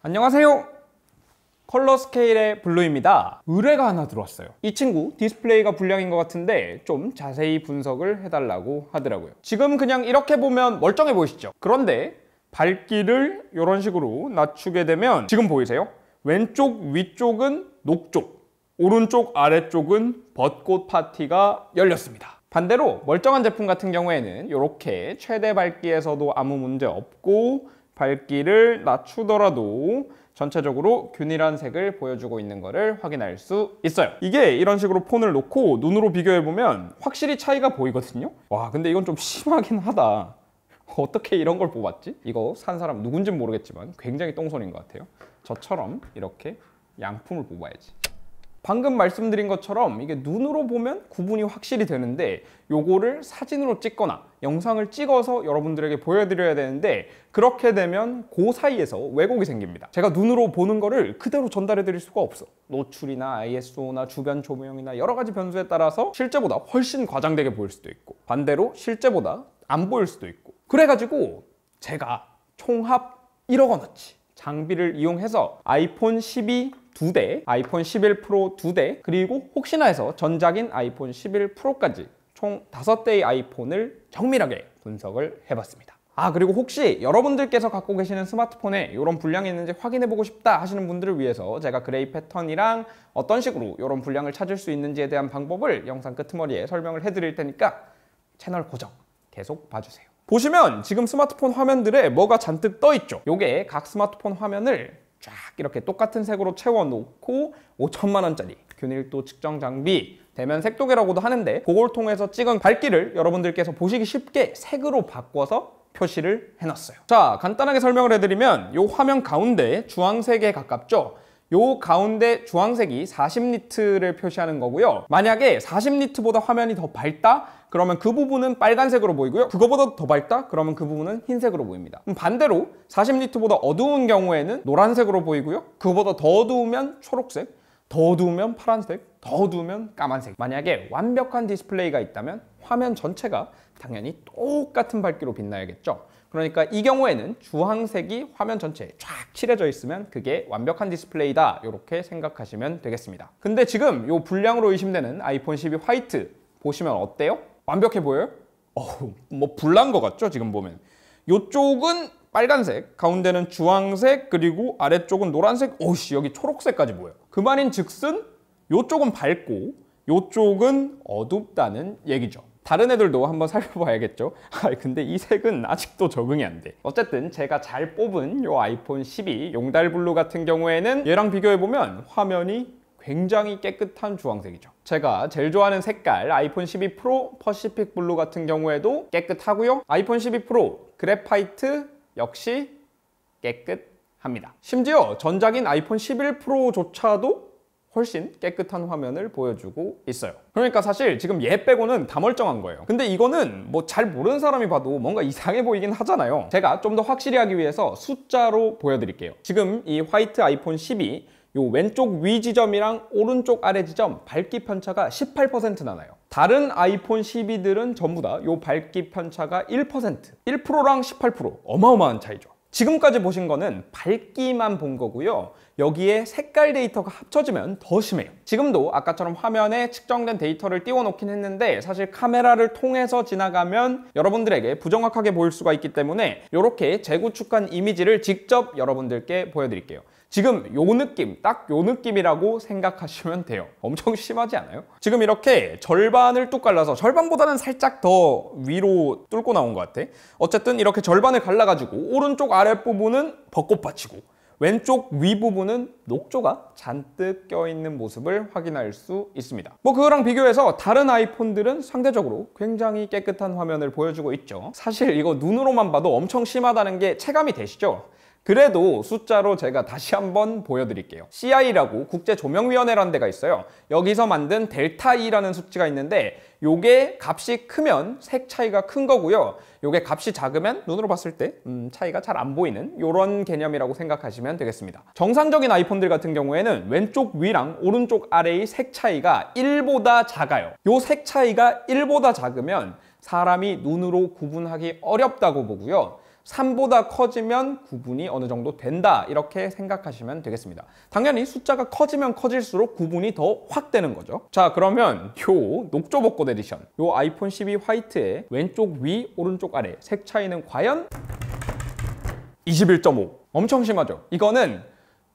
안녕하세요 컬러 스케일의 블루입니다 의뢰가 하나 들어왔어요 이 친구 디스플레이가 불량인 것 같은데 좀 자세히 분석을 해달라고 하더라고요 지금 그냥 이렇게 보면 멀쩡해 보이시죠 그런데 밝기를 이런 식으로 낮추게 되면 지금 보이세요? 왼쪽 위쪽은 녹쪽 오른쪽 아래쪽은 벚꽃 파티가 열렸습니다 반대로 멀쩡한 제품 같은 경우에는 이렇게 최대 밝기에서도 아무 문제 없고 밝기를 낮추더라도 전체적으로 균일한 색을 보여주고 있는 것을 확인할 수 있어요 이게 이런 식으로 폰을 놓고 눈으로 비교해보면 확실히 차이가 보이거든요 와 근데 이건 좀 심하긴 하다 어떻게 이런 걸 뽑았지? 이거 산 사람 누군진 모르겠지만 굉장히 똥손인 것 같아요 저처럼 이렇게 양품을 뽑아야지 방금 말씀드린 것처럼 이게 눈으로 보면 구분이 확실히 되는데 요거를 사진으로 찍거나 영상을 찍어서 여러분들에게 보여드려야 되는데 그렇게 되면 그 사이에서 왜곡이 생깁니다 제가 눈으로 보는 거를 그대로 전달해 드릴 수가 없어 노출이나 ISO나 주변 조명이나 여러 가지 변수에 따라서 실제보다 훨씬 과장되게 보일 수도 있고 반대로 실제보다 안 보일 수도 있고 그래가지고 제가 총합 1억 원어치 장비를 이용해서 아이폰 12두 대, 아이폰 11 프로 두 대, 그리고 혹시나 해서 전작인 아이폰 11 프로까지 총 다섯 대의 아이폰을 정밀하게 분석을 해봤습니다. 아 그리고 혹시 여러분들께서 갖고 계시는 스마트폰에 이런 불량이 있는지 확인해보고 싶다 하시는 분들을 위해서 제가 그레이 패턴이랑 어떤 식으로 이런 불량을 찾을 수 있는지에 대한 방법을 영상 끝머리에 설명을 해드릴 테니까 채널 고정 계속 봐주세요. 보시면 지금 스마트폰 화면들에 뭐가 잔뜩 떠있죠? 요게각 스마트폰 화면을 쫙 이렇게 똑같은 색으로 채워놓고 5천만 원짜리 균일도 측정 장비 대면 색도계라고도 하는데 그걸 통해서 찍은 밝기를 여러분들께서 보시기 쉽게 색으로 바꿔서 표시를 해놨어요. 자 간단하게 설명을 해드리면 이 화면 가운데 주황색에 가깝죠? 요 가운데 주황색이 40니트를 표시하는 거고요. 만약에 40니트보다 화면이 더 밝다? 그러면 그 부분은 빨간색으로 보이고요. 그거보다 더 밝다? 그러면 그 부분은 흰색으로 보입니다. 반대로 40니트보다 어두운 경우에는 노란색으로 보이고요. 그거보다 더 어두우면 초록색, 더 어두우면 파란색, 더 어두우면 까만색. 만약에 완벽한 디스플레이가 있다면 화면 전체가 당연히 똑같은 밝기로 빛나야겠죠. 그러니까 이 경우에는 주황색이 화면 전체에 쫙 칠해져 있으면 그게 완벽한 디스플레이다 이렇게 생각하시면 되겠습니다. 근데 지금 이 불량으로 의심되는 아이폰 12 화이트 보시면 어때요? 완벽해 보여요? 어우, 뭐 불난 것 같죠? 지금 보면. 이쪽은 빨간색, 가운데는 주황색, 그리고 아래쪽은 노란색, 오씨 여기 초록색까지 보여요. 그 말인 즉슨 이쪽은 밝고 이쪽은 어둡다는 얘기죠. 다른 애들도 한번 살펴봐야겠죠? 아 근데 이 색은 아직도 적응이 안 돼. 어쨌든 제가 잘 뽑은 이 아이폰 12 용달블루 같은 경우에는 얘랑 비교해보면 화면이 굉장히 깨끗한 주황색이죠. 제가 제일 좋아하는 색깔 아이폰 12 프로 퍼시픽 블루 같은 경우에도 깨끗하고요. 아이폰 12 프로 그래파이트 역시 깨끗합니다. 심지어 전작인 아이폰 11 프로조차도 훨씬 깨끗한 화면을 보여주고 있어요. 그러니까 사실 지금 얘 빼고는 다 멀쩡한 거예요. 근데 이거는 뭐 잘 모르는 사람이 봐도 뭔가 이상해 보이긴 하잖아요. 제가 좀 더 확실히 하기 위해서 숫자로 보여드릴게요. 지금 이 화이트 아이폰 12요 왼쪽 위 지점이랑 오른쪽 아래 지점 밝기 편차가 18%나 나요. 다른 아이폰 12들은 전부 다요 밝기 편차가 1%, 1%랑 18% 어마어마한 차이죠. 지금까지 보신 거는 밝기만 본 거고요. 여기에 색깔 데이터가 합쳐지면 더 심해요. 지금도 아까처럼 화면에 측정된 데이터를 띄워놓긴 했는데 사실 카메라를 통해서 지나가면 여러분들에게 부정확하게 보일 수가 있기 때문에 이렇게 재구축한 이미지를 직접 여러분들께 보여드릴게요. 지금 요 느낌, 딱 요 느낌이라고 생각하시면 돼요. 엄청 심하지 않아요? 지금 이렇게 절반을 뚝 갈라서 절반보다는 살짝 더 위로 뚫고 나온 것 같아. 어쨌든 이렇게 절반을 갈라가지고 오른쪽 아래 아랫부분은 벚꽃밭이고 왼쪽 위부분은 녹조가 잔뜩 껴있는 모습을 확인할 수 있습니다. 뭐 그거랑 비교해서 다른 아이폰들은 상대적으로 굉장히 깨끗한 화면을 보여주고 있죠. 사실 이거 눈으로만 봐도 엄청 심하다는 게 체감이 되시죠? 그래도 숫자로 제가 다시 한번 보여드릴게요. CI라고 국제조명위원회라는 데가 있어요. 여기서 만든 델타 E라는 수치가 있는데 요게 값이 크면 색 차이가 큰 거고요. 요게 값이 작으면 눈으로 봤을 때 음, 차이가 잘 안 보이는 이런 개념이라고 생각하시면 되겠습니다. 정상적인 아이폰들 같은 경우에는 왼쪽 위랑 오른쪽 아래의 색 차이가 1보다 작아요. 요 색 차이가 1보다 작으면 사람이 눈으로 구분하기 어렵다고 보고요. 3보다 커지면 구분이 어느 정도 된다 이렇게 생각하시면 되겠습니다. 당연히 숫자가 커지면 커질수록 구분이 더 확 되는 거죠. 자 그러면 요 녹조 벚꽃 에디션 요 아이폰 12 화이트의 왼쪽 위 오른쪽 아래 색 차이는 과연 21.5 엄청 심하죠. 이거는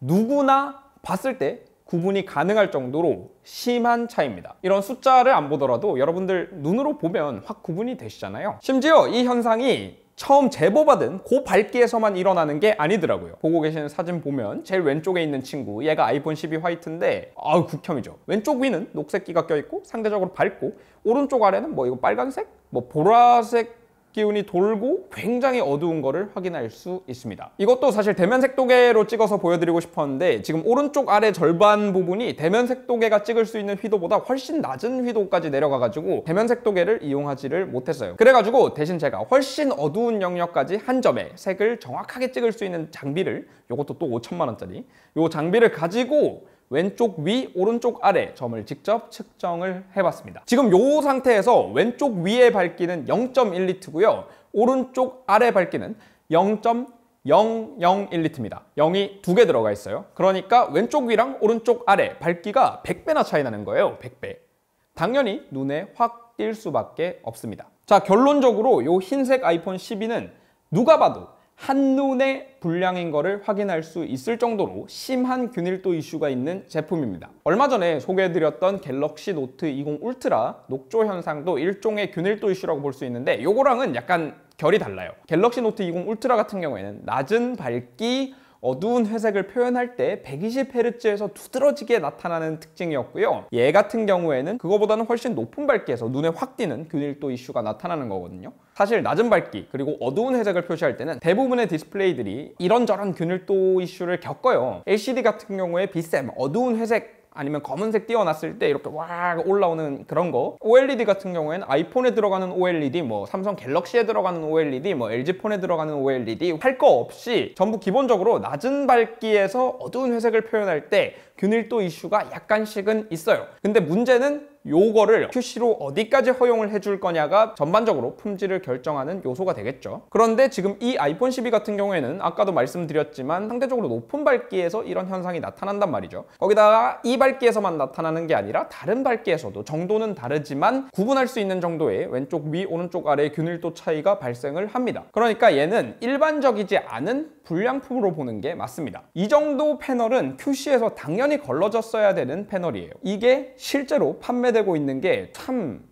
누구나 봤을 때 구분이 가능할 정도로 심한 차이입니다. 이런 숫자를 안 보더라도 여러분들 눈으로 보면 확 구분이 되시잖아요. 심지어 이 현상이 처음 제보받은 고 그 밝기에서만 일어나는 게 아니더라고요. 보고 계시는 사진 보면 제일 왼쪽에 있는 친구 얘가 아이폰 12 화이트인데 아우 국혐이죠. 왼쪽 위는 녹색 기가 껴있고 상대적으로 밝고 오른쪽 아래는 뭐 이거 빨간색? 뭐 보라색 기운이 돌고 굉장히 어두운 거를 확인할 수 있습니다. 이것도 사실 대면 색도계로 찍어서 보여드리고 싶었는데 지금 오른쪽 아래 절반 부분이 대면 색도계가 찍을 수 있는 휘도보다 훨씬 낮은 휘도까지 내려가가지고 대면 색도계를 이용하지를 못했어요. 그래가지고 대신 제가 훨씬 어두운 영역까지 한 점에 색을 정확하게 찍을 수 있는 장비를 이것도 또 5천만 원짜리 이 장비를 가지고 왼쪽 위, 오른쪽 아래 점을 직접 측정을 해봤습니다. 지금 이 상태에서 왼쪽 위의 밝기는 0.1L고요. 오른쪽 아래 밝기는 0.001L입니다. 0이 두 개 들어가 있어요. 그러니까 왼쪽 위랑 오른쪽 아래 밝기가 100배나 차이 나는 거예요. 100배. 당연히 눈에 확 띌 수밖에 없습니다. 자 결론적으로 이 흰색 아이폰 12는 누가 봐도 한눈에 불량인 거를 확인할 수 있을 정도로 심한 균일도 이슈가 있는 제품입니다. 얼마 전에 소개해드렸던 갤럭시 노트 20 울트라 녹조 현상도 일종의 균일도 이슈라고 볼 수 있는데 요거랑은 약간 결이 달라요. 갤럭시 노트 20 울트라 같은 경우에는 낮은 밝기, 어두운 회색을 표현할 때 120Hz에서 두드러지게 나타나는 특징이었고요. 얘 같은 경우에는 그거보다는 훨씬 높은 밝기에서 눈에 확 띄는 균일도 이슈가 나타나는 거거든요. 사실 낮은 밝기 그리고 어두운 회색을 표시할 때는 대부분의 디스플레이들이 이런저런 균일도 이슈를 겪어요. LCD 같은 경우에 빛샘, 어두운 회색 아니면 검은색 띄워놨을 때 이렇게 와 올라오는 그런 거 OLED 같은 경우에는 아이폰에 들어가는 OLED 뭐 삼성 갤럭시에 들어가는 OLED 뭐 LG폰에 들어가는 OLED 할 거 없이 전부 기본적으로 낮은 밝기에서 어두운 회색을 표현할 때 균일도 이슈가 약간씩은 있어요. 근데 문제는 요거를 QC로 어디까지 허용을 해줄 거냐가 전반적으로 품질을 결정하는 요소가 되겠죠. 그런데 지금 이 아이폰 12 같은 경우에는 아까도 말씀드렸지만 상대적으로 높은 밝기에서 이런 현상이 나타난단 말이죠. 거기다가 이 밝기에서만 나타나는 게 아니라 다른 밝기에서도 정도는 다르지만 구분할 수 있는 정도의 왼쪽 위, 오른쪽 아래 균일도 차이가 발생을 합니다. 그러니까 얘는 일반적이지 않은 불량품으로 보는 게 맞습니다. 이 정도 패널은 QC에서 당연 히 당연히 걸러졌어야 되는 패널이에요. 이게 실제로 판매되고 있는 게 참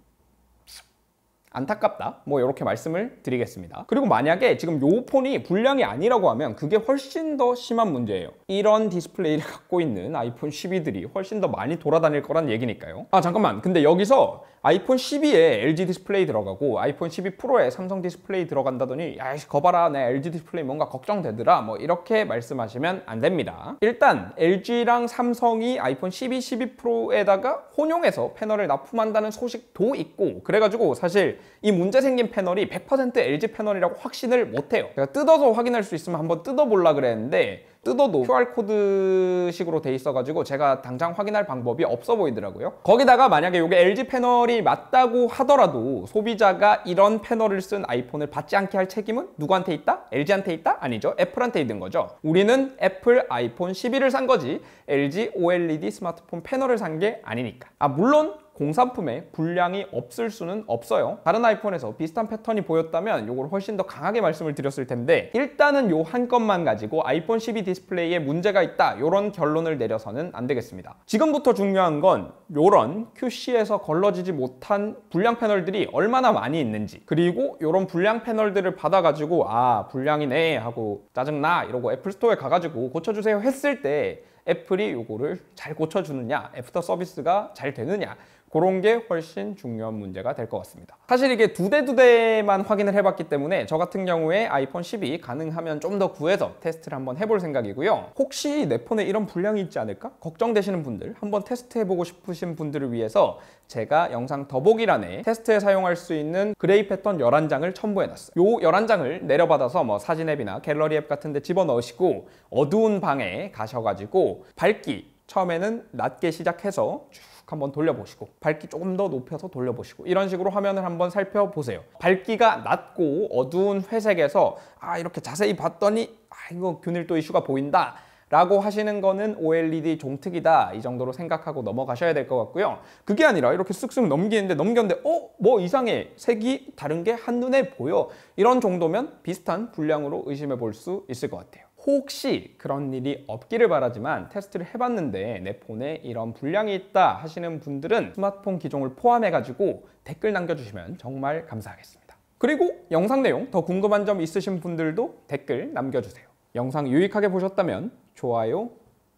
안타깝다 뭐 이렇게 말씀을 드리겠습니다 그리고 만약에 지금 요 폰이 불량이 아니라고 하면 그게 훨씬 더 심한 문제예요 이런 디스플레이를 갖고 있는 아이폰 12들이 훨씬 더 많이 돌아다닐 거란 얘기니까요 아 잠깐만 근데 여기서 아이폰 12에 LG 디스플레이 들어가고 아이폰 12 프로에 삼성 디스플레이 들어간다더니 야이씨 거봐라 내 LG 디스플레이 뭔가 걱정되더라 뭐 이렇게 말씀하시면 안 됩니다 일단 LG랑 삼성이 아이폰 12, 12 프로에다가 혼용해서 패널을 납품한다는 소식도 있고 그래가지고 사실 이 문제 생긴 패널이 100% LG 패널이라고 확신을 못해요 제가 뜯어서 확인할 수 있으면 한번 뜯어볼라 그랬는데 뜯어도 QR코드식으로 네. 돼 있어가지고 제가 당장 확인할 방법이 없어 보이더라고요. 거기다가 만약에 이게 LG 패널이 맞다고 하더라도 소비자가 이런 패널을 쓴 아이폰을 받지 않게 할 책임은 누구한테 있다? LG한테 있다? 아니죠. 애플한테 있는 거죠. 우리는 애플 아이폰 11을 산 거지 LG OLED 스마트폰 패널을 산 게 아니니까. 아 물론 공산품에 분량이 없을 수는 없어요. 다른 아이폰에서 비슷한 패턴이 보였다면 이걸 훨씬 더 강하게 말씀을 드렸을 텐데 일단은 요한 건만 가지고 아이폰 12 디스플레이에 문제가 있다 이런 결론을 내려서는 안 되겠습니다. 지금부터 중요한 건 요런 QC에서 걸러지지 못한 불량 패널들이 얼마나 많이 있는지 그리고 요런 불량 패널들을 받아가지고 아 불량이네 하고 짜증나 이러고 애플스토어에 가가지고 고쳐주세요 했을 때 애플이 요거를 잘 고쳐주느냐 애프터 서비스가 잘 되느냐 그런 게 훨씬 중요한 문제가 될 것 같습니다. 사실 이게 두 대 두 대만 확인을 해봤기 때문에 저 같은 경우에 아이폰 12 가능하면 좀 더 구해서 테스트를 한번 해볼 생각이고요. 혹시 내 폰에 이런 불량이 있지 않을까? 걱정되시는 분들, 한번 테스트해보고 싶으신 분들을 위해서 제가 영상 더보기란에 테스트에 사용할 수 있는 그레이 패턴 11장을 첨부해놨어요. 이 11장을 내려받아서 뭐 사진 앱이나 갤러리 앱 같은 데 집어넣으시고 어두운 방에 가셔가지고 밝기 처음에는 낮게 시작해서 쭉 한번 돌려보시고 밝기 조금 더 높여서 돌려보시고 이런 식으로 화면을 한번 살펴보세요. 밝기가 낮고 어두운 회색에서 아 이렇게 자세히 봤더니 아 이거 균일도 이슈가 보인다. 라고 하시는 거는 OLED 종특이다 이 정도로 생각하고 넘어가셔야 될 것 같고요 그게 아니라 이렇게 쓱쓱 넘기는데 넘겼는데 어? 뭐 이상해 색이 다른 게 한눈에 보여 이런 정도면 비슷한 분량으로 의심해 볼 수 있을 것 같아요 혹시 그런 일이 없기를 바라지만 테스트를 해봤는데 내 폰에 이런 불량이 있다 하시는 분들은 스마트폰 기종을 포함해가지고 댓글 남겨주시면 정말 감사하겠습니다. 그리고 영상 내용 더 궁금한 점 있으신 분들도 댓글 남겨주세요. 영상 유익하게 보셨다면 좋아요,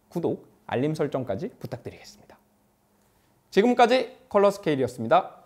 구독, 알림 설정까지 부탁드리겠습니다. 지금까지 컬러 스케일이었습니다.